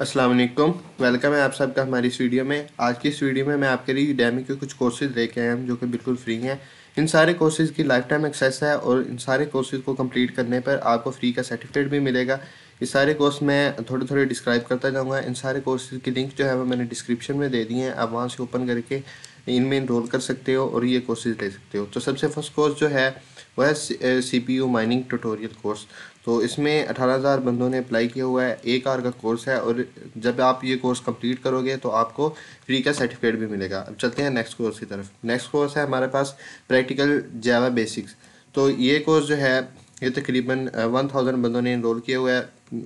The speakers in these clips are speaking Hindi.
अस्सलाम वालेकुम वेलकम है आप सबका हमारी इस वीडियो में आज की इस वीडियो में मैं आपके लिए यूडेमी के कुछ कोर्सेज लेके आया हूँ जो कि बिल्कुल फ्री हैं इन सारे कोर्सेज़ की लाइफ टाइम एक्सेस है और इन सारे कोर्सेज़ को कंप्लीट करने पर आपको फ्री का सर्टिफिकेट भी मिलेगा ये सारे कोर्स मैं थोड़े थोड़े डिस्क्राइब करता जाऊँगा इन सारे कोर्सेज़ की लिंक जो है वो मैंने डिस्क्रिप्शन में दे दी है आप वहाँ से ओपन करके इनमें इनरोल कर सकते हो और ये कोर्सेज ले सकते हो तो सबसे फर्स्ट कोर्स जो है वह है C P U mining tutorial course तो इसमें अठारह हज़ार बंदों ने अप्लाई किया हुआ है एक आर का कोर्स है और जब आप ये कोर्स कंप्लीट करोगे तो आपको फ्री का सर्टिफिकेट भी मिलेगा अब चलते हैं नेक्स्ट कोर्स की तरफ नेक्स्ट कोर्स है हमारे पास प्रैक्टिकल जावा बेसिक्स तो ये कोर्स जो है ये तकरीबन वन थाउजेंड बंदों ने इनरोल किया हुआ है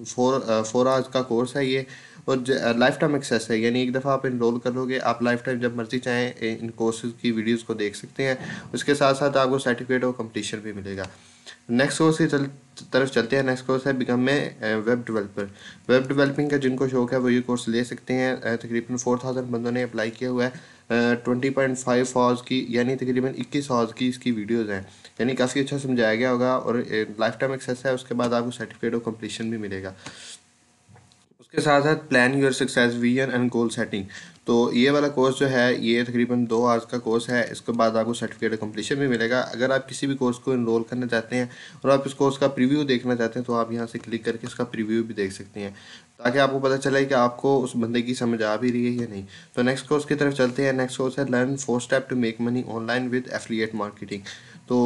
फोर फोर आवर्स का कोर्स है ये और लाइफ टाइम एक्सेस है यानी एक दफ़ा आप इनरोल कर लोगे आप लाइफ टाइम जब मर्जी चाहें इन कोर्सेज की वीडियोज़ को देख सकते हैं उसके साथ साथ आपको सर्टिफिकेट और कम्पटिशन भी मिलेगा नेक्स्ट कोर्स की चल तरफ चलते हैं नेक्स्ट कोर्स है बिकम में वेब डेवलपर वेब डेवलपिंग का जिनको शौक है वो ये कोर्स ले सकते हैं तकरीबन फोर थाउजेंड बंदों ने अप्लाई किया हुआ है ट्वेंटी पॉइंट फाइव हॉर्स की यानी तकरीबन इक्कीस आवर्स की इसकी वीडियोज़ हैं यानी काफ़ी अच्छा समझाया गया होगा और लाइफ टाइम एक्सेस है उसके बाद आपको सर्टिफिकेट और कम्पटिशन भी मिलेगा इसके साथ साथ plan your success vision and goal setting तो ये वाला कोर्स जो है ये तकरीबन दो आवर्स का कोर्स है इसके बाद आपको सर्टिफिकेट कम्पलीशन भी मिलेगा अगर आप किसी भी कोर्स को इनरोल करना चाहते हैं और आप इस कोर्स का प्रीव्यू देखना चाहते हैं तो आप यहाँ से क्लिक करके इसका प्रीव्यू भी देख सकते हैं ताकि आपको पता चले कि आपको उस बंदे की समझ आ भी रही है या नहीं तो नेक्स्ट कोर्स की तरफ चलते हैं नेक्स्ट कोर्स है learn four step to make money online with affiliate marketing तो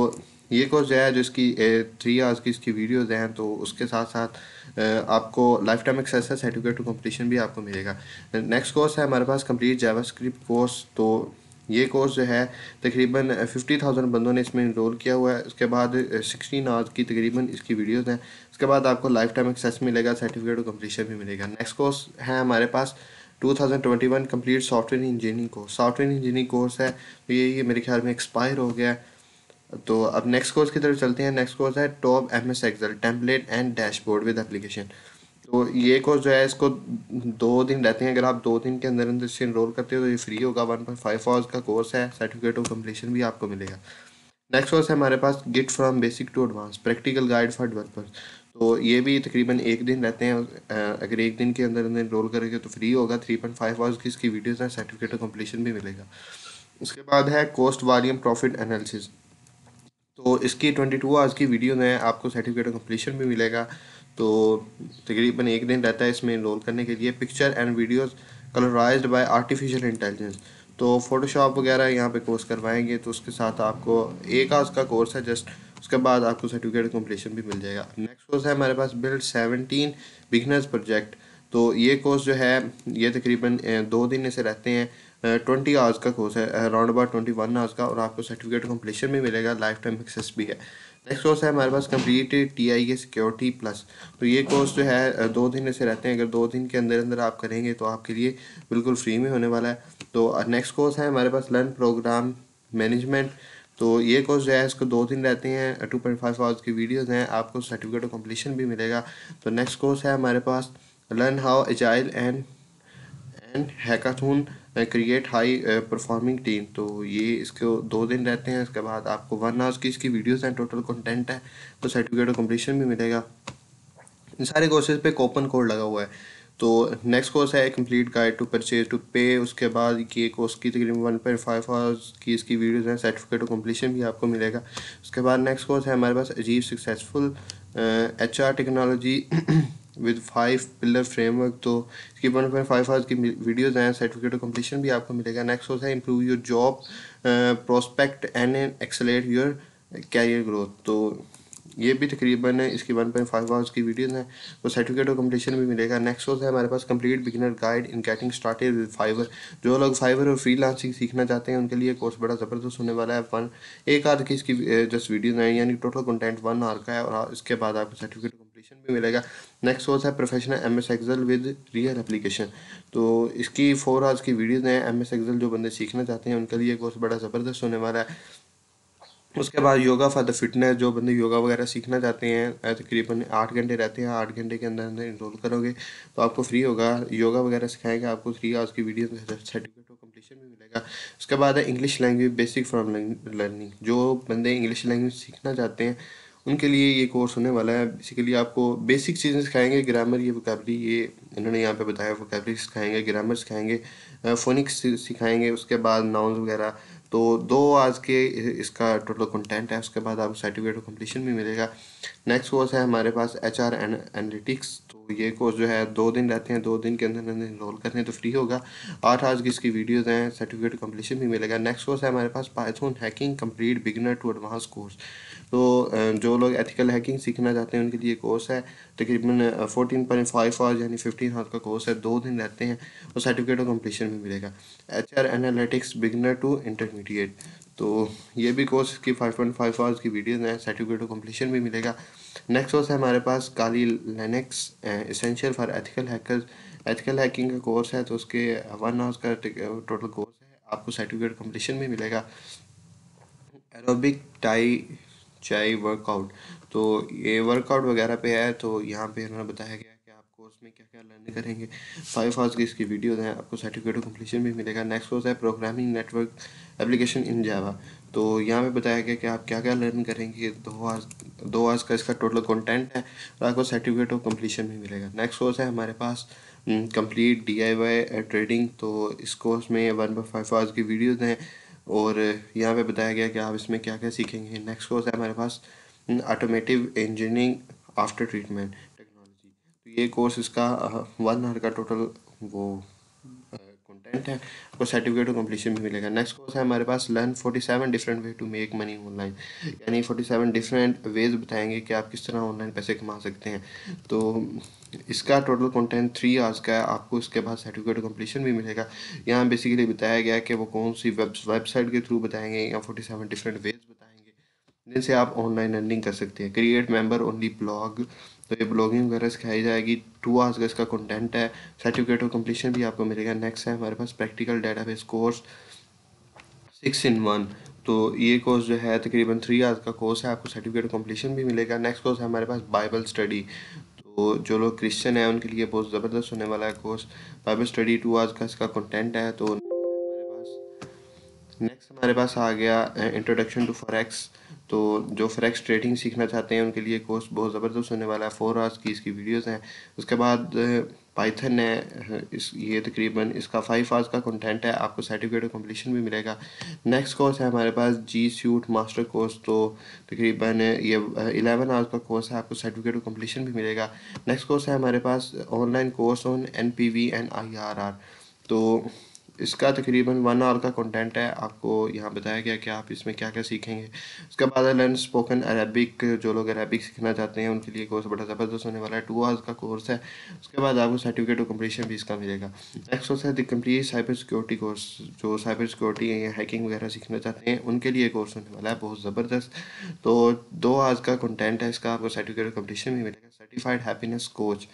ये कोर्स है जिसकी थ्री आवर्स की इसकी वीडियोज़ हैं तो उसके साथ साथ आपको लाइफ टाइम एक्सेस है सर्टिफिकेट टू कंपटीशन भी आपको मिलेगा नेक्स्ट कोर्स है हमारे पास कंप्लीट जावास्क्रिप्ट कोर्स तो ये कोर्स जो है तकरीबन फिफ्टी थाउजेंड बंदों ने इसमें इनरोल किया हुआ है उसके बाद सिक्सटीन आवर्स की तकरीबन इसकी वीडियोज़ हैं उसके बाद आपको लाइफ टाइम एक्सेस मिलेगा सर्टिफिकेट और कंप्लीशन भी मिलेगा नेक्स्ट कोर्स है हमारे पास 2021 complete software engineering course software engineering course है तो ये ये मेरे ख्याल में एक्सपायर हो गया है तो अब नेक्स्ट कोर्स की तरफ चलते हैं नेक्स्ट कोर्स है top M S Excel template and dashboard with application तो ये कोर्स जो है इसको दो दिन रहते हैं अगर आप दो दिन के अंदर अंदर इसे इनरोल करते हो तो ये फ्री होगा वन पॉइंट फाइव आवर्स का कोर्स है सर्टिफिकेट ऑफ कम्प्लीशन भी आपको मिलेगा नेक्स्ट कोर्स है हमारे पास Git from basic to advance practical guide for developers तो ये भी तकरीबन एक दिन रहते हैं अगर एक दिन के अंदर अंदर इनरोल करेंगे तो फ्री होगा थ्री पॉइंट फाइव आवर्स की इसकी वीडियोज़ हैं सर्टिफिकेट ऑफ कम्पलीशन भी मिलेगा उसके बाद है कोस्ट वॉल्यूम प्रॉफिट एनालिसिस तो इसकी ट्वेंटी टू आवर्स की वीडियो में आपको सर्टिफिकेट ऑफ कम्प्लीशन भी मिलेगा तो तकरीबन एक दिन रहता है इसमें इनरोल करने के लिए picture and videos colourise by artificial intelligence तो फोटोशॉप वगैरह यहाँ पे कोर्स करवाएंगे तो उसके साथ आपको एक आज का कोर्स है जस्ट उसके बाद आपको सर्टिफिकेट कम्प्लीशन भी मिल जाएगा नेक्स्ट कोर्स है हमारे पास बिल्ड सेवनटीन बिगनर्स प्रोजेक्ट तो ये कोर्स जो है ये तकरीबन दो दिन से रहते हैं ट्वेंटी आवर्स का कोर्स है around about twenty one hours का और आपको सर्टिफिकेट कम्प्लीशन भी मिलेगा लाइफ टाइम एक्सेस भी है नेक्स्ट कोर्स है हमारे पास CompTIA security plus तो ये कोर्स जो है दो दिन से रहते हैं अगर दो दिन के अंदर अंदर आप करेंगे तो आपके लिए बिल्कुल फ्री में होने वाला है तो नेक्स्ट कोर्स है हमारे पास लर्न प्रोग्राम मैनेजमेंट तो ये कोर्स जो है इसको दो दिन रहते हैं टू पॉइंट फाइव आवर्स की वीडियोज़ हैं आपको सर्टिफिकेट ऑफ कम्प्लीशन भी मिलेगा तो नेक्स्ट कोर्स है हमारे पास learn how agile and and hackathon create high performing team तो ये इसके दो दिन रहते हैं इसके बाद आपको वन आवर्स की इसकी वीडियोस हैं टोटल कंटेंट है तो सर्टिफिकेट ऑफ कम्पटिशन भी मिलेगा इन सारे कोर्सेज पे कोपन कोड लगा हुआ है तो नेक्स्ट कोर्स है complete guide to purchase to pay उसके बाद ये कोर्स की तकरीबन वन पॉइंट फाइव आवर्स की इसकी वीडियोस हैं सर्टिफिकेट ऑफ कम्पलीशन भी आपको मिलेगा उसके बाद नेक्स्ट कोर्स है हमारे पास अजीब successful H R technology with five pillar framework तो इसकी वन पॉइंट फाइव आवर्स की वीडियोज़ हैं सर्टिफिकेट ऑफ कम्पलीशन भी आपको मिलेगा नेक्स्ट होता है improve your job prospect and an accelerate your career growth तो ये भी तकरीबन इसकी वन पॉइंट फाइव आवर्स की वीडियोज़ हैं तो सर्टिफिकेट ऑफ कम्पलीशन भी मिलेगा नेक्स्ट होता है हमारे पास complete beginner guide in getting started with Fiverr जो लोग फाइवर और फ्री लांसिंग सीखना चाहते हैं उनके लिए कोर्स बड़ा ज़बरदस्त होने वाला है वन एक आर की इसकी जस्ट वीडियोज़ हैं यानी टोटल कंटेंट वन आर का है और इसके बाद आपको सर्टिफिकेट कंप्लीशन भी मिलेगा नेक्स्ट सोर्स है professional M S Excel with real application तो इसकी फोर आवर्स की वीडियोज़ हैं एम एस एक्सल जो बंदे सीखना चाहते हैं उनके लिए कोर्स बड़ा ज़बरदस्त होने वाला है उसके बाद योगा फॉर द फिटनेस जो बंदे योगा वगैरह सीखना चाहते हैं तकरीबन आठ घंटे रहते हैं आठ घंटे के अंदर अंदर इनरोल करोगे तो आपको फ्री होगा योगा वगैरह सिखाएंगे आपको थ्री आवर्स की वीडियो सर्टिफिकेट ऑफ कम्पलीशन भी मिलेगा उसके बाद है English language basic from learning जो बंदे इंग्लिश लैंग्वेज सीखना चाहते हैं उनके लिए ये कोर्स होने वाला है बेसिकली आपको बेसिक चीज़ें सिखाएंगे ग्रामर ये वोकेबली ये इन्होंने यहाँ पे बताया वोकैबरी सिखाएंगे ग्रामर सिखाएंगे फोनिक्स सिखाएंगे उसके बाद नाउन्स वगैरह तो दो आज के इसका टोटल कंटेंट है उसके बाद आपको सर्टिफिकेट ऑफ कम्पटिशन भी मिलेगा नेक्स्ट कोर्स है हमारे पास एच आर एनालिटिक्स तो ये कोर्स जो है दो दिन रहते हैं दो दिन के अंदर अंदर इनरोल हैं तो फ्री होगा आठ आज की इसकी वीडियोज़ हैं सर्टिफिकेट कम्पटिशन भी मिलेगा नेक्स्ट कोर्स है हमारे पास Python hacking complete beginner to advance course तो जो लोग एथिकल हैकिंग सीखना चाहते हैं उनके लिए कोर्स है तकरीबन फोर्टीन पॉइंट फाइव आवर्स यानी फिफ्टीन आवर्स का कोर्स है दो दिन रहते हैं और सर्टिफिकेट ऑफ कम्पटिशन भी मिलेगा H R analytics beginner to intermediate तो ये भी कोर्स की फाइव पॉइंट फाइव आवर्स की वीडियोज़ हैं सर्टिफिकेट ऑफ कम्पटिशन भी मिलेगा नेक्स्ट कोर्स है हमारे पास Kali Linux essential for ethical hacker ethical hacking का कोर्स है तो उसके वन आवर्स का टोटल कोर्स है आपको सर्टिफिकेट कंपटीशन भी मिलेगा एरोबिक टाई चाय वर्कआउट तो ये वर्कआउट वगैरह पे है तो यहाँ पे इन्होंने बताया गया कि आप कोर्स में क्या क्या लर्न करेंगे फाइव आवर्स की इसकी वीडियोज हैं आपको सर्टिफिकेट ऑफ कम्प्लीशन भी मिलेगा नेक्स्ट कोर्स है programming network application in Java तो यहाँ पे बताया गया कि आप क्या क्या लर्न करेंगे दो आवर्स दो आवर्स का इसका टोटल कॉन्टेंट है और आपको सर्टिफिकेट ऑफ कम्प्लीशन भी मिलेगा नेक्स्ट कोर्स है हमारे पास complete D I Y trading तो इस कोर्स में वन बाई फाइव आवर्स की वीडियोज़ हैं और यहाँ पे बताया गया कि आप इसमें क्या क्या सीखेंगे नेक्स्ट कोर्स है हमारे पास automotive engineering after treatment technology तो ये कोर्स इसका वन आवर का टोटल वो करते हैं आपको सर्टिफिकेट ऑफ कम्प्लीशन भी मिलेगा नेक्स्ट कोर्स है हमारे पास learn forty seven different way to make money online यानी फोर्टी सेवन डिफरेंट वेज बताएंगे कि आप किस तरह ऑनलाइन पैसे कमा सकते हैं तो इसका टोटल कंटेंट थ्री आवर्स का है आपको इसके बाद सर्टिफिकेट कम्प्लीशन भी मिलेगा यहाँ बेसिकली बताया गया है कि वो कौन सी वेबसाइट के थ्रू बताएंगे या फोर्टी सेवन डिफरेंट वेज बताएंगे जिनसे आप ऑनलाइन अर्निंग कर सकते हैं क्रिएट मेंबर ओनली ब्लॉग तो ये ब्लॉगिंग वगैरह सिखाई जाएगी टू आवर्स का इसका कंटेंट है सर्टिफिकेट ऑफ कंप्लीशन भी आपको मिलेगा नेक्स्ट है हमारे पास practical base course six in one तो ये कोर्स जो है तकरीबन थ्री आवर्स का कोर्स है आपको सर्टिफिकेट कम्प्लीशन भी मिलेगा नेक्स्ट कोर्स है हमारे पास बाइबल स्टडी तो जो लोग क्रिश्चियन हैं उनके लिए बहुत ज़बरदस्त होने वाला है course Bible study two hours का इसका कंटेंट है तो नेक्स्ट हमारे पास आ गया इंट्रोडक्शन टू फॉरेक्स तो जो फॉरेक्स ट्रेडिंग सीखना चाहते हैं उनके लिए कोर्स बहुत ज़बरदस्त होने वाला है फोर आवर्स की इसकी वीडियोस हैं उसके बाद पाइथन है इस ये तकरीबन इसका फाइव आवर्स का कंटेंट है आपको सर्टिफिकेट ऑफ कम्पलीशन भी मिलेगा नेक्स्ट कोर्स है हमारे पास जी सूट मास्टर कोर्स तो तकरीबन ये इलेवन आवर्स का कोर्स है आपको सर्टिफिकेट ऑफ कम्पलीशन भी मिलेगा नेक्स्ट कोर्स है हमारे पास online course on N P V and I R R तो इसका तकरीबन वन आवर का कंटेंट है आपको यहाँ बताया गया कि आप इसमें क्या क्या सीखेंगे उसके बाद लर्न स्पोकन अरबिक जो लोग अरबिक सीखना चाहते हैं उनके लिए कोर्स बड़ा ज़बरदस्त होने वाला है टू आवर्स का कोर्स है उसके बाद आपको सर्टिफिकेट ऑफ कम्पटिशन भी इसका मिलेगा नेक्स्ट कोर्स है the complete cyber security course जो साइबर सिक्योरिटी या हैकिंग वगैरह सीखना चाहते हैं उनके लिए कोर्स होने वाला है बहुत ज़बरदस्त तो दो आवर्स का कंटेंट है इसका आपको सर्टिफिकेट ऑफ कम्पटिशन भी मिलेगा सर्टिफाइड हैप्पीनेस कोच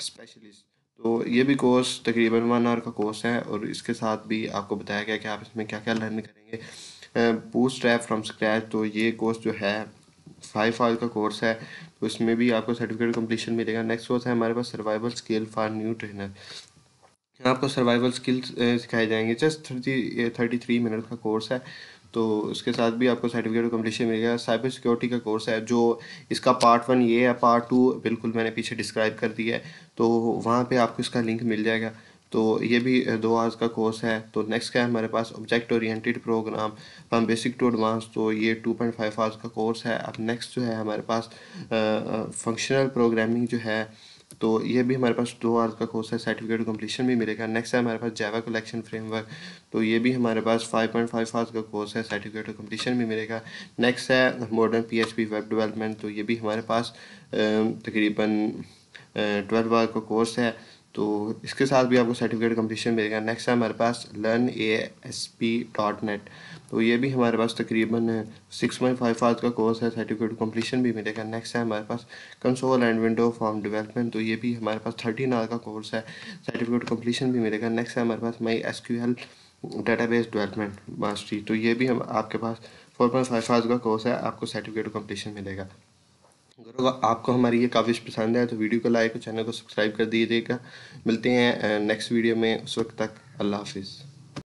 स्पेशलिस्ट तो ये भी कोर्स तकरीबन वन आवर का कोर्स है और इसके साथ भी आपको बताया गया कि आप इसमें क्या क्या लर्न करेंगे बूस्ट ट्रैप फ्रॉम स्क्रैच तो ये कोर्स जो है फाइव आवर का कोर्स है तो इसमें भी आपको सर्टिफिकेट कंप्लीशन मिलेगा नेक्स्ट कोर्स है हमारे पास survival skill for new trainer आपको सर्वाइवल स्किल्स सिखाए जाएंगे just thirty thirty three minute का कोर्स है तो उसके साथ भी आपको सर्टिफिकेट ऑफ कम्पलीशन मिलेगा साइबर सिक्योरिटी का कोर्स है जो इसका पार्ट वन ये है पार्ट टू बिल्कुल मैंने पीछे डिस्क्राइब कर दिया है तो वहाँ पे आपको इसका लिंक मिल जाएगा तो ये भी दो आवर्स का कोर्स है तो नेक्स्ट क्या है हमारे पास object oriented program from basic to advance तो ये टू पॉइंट फाइव आवर्स का कोर्स है अब नेक्स्ट जो है हमारे पास फंक्शनल प्रोग्रामिंग जो है तो ये भी हमारे पास दो अर्थ का कोर्स है सर्टिफिकेट कम्पलीशन भी मिलेगा नेक्स्ट है हमारे पास जैवा कलेक्शन फ्रेमवर्क तो ये भी हमारे पास 5.5 पॉइंट आवर्स का कोर्स है सर्टिफिकेट कम्पटिशन भी मिलेगा नेक्स्ट है मॉडर्न पी वेब डेवलपमेंट तो ये भी हमारे पास तकरीबन ट्वेल्व आवर का कोर्स है तो इसके साथ भी आपको सर्टिफिकेट कंप्लीशन मिलेगा नेक्स्ट है हमारे पास learn A S P dot net तो ये भी हमारे पास तकरीबन सिक्स पॉइंट फाइव फाइव का कोर्स है सर्टिफिकेट कंप्लीशन भी मिलेगा नेक्स्ट है हमारे पास console and window form development तो ये भी हमारे पास थर्टीन आवर का कोर्स है सर्टिफिकेट कम्पटिशन भी मिलेगा नेक्स्ट है हमारे पास my S Q L database development mastery तो ये भी हम आपके पास फोर पॉइंट फाइव फाइव का कोर्स है आपको सर्टिफिकेट कम्पटिशन मिलेगा गौरव आपको हमारी ये काविश पसंद है तो वीडियो को लाइक और चैनल को सब्सक्राइब कर दीजिएगा मिलते हैं नेक्स्ट वीडियो में उस वक्त तक अल्लाह हाफिज़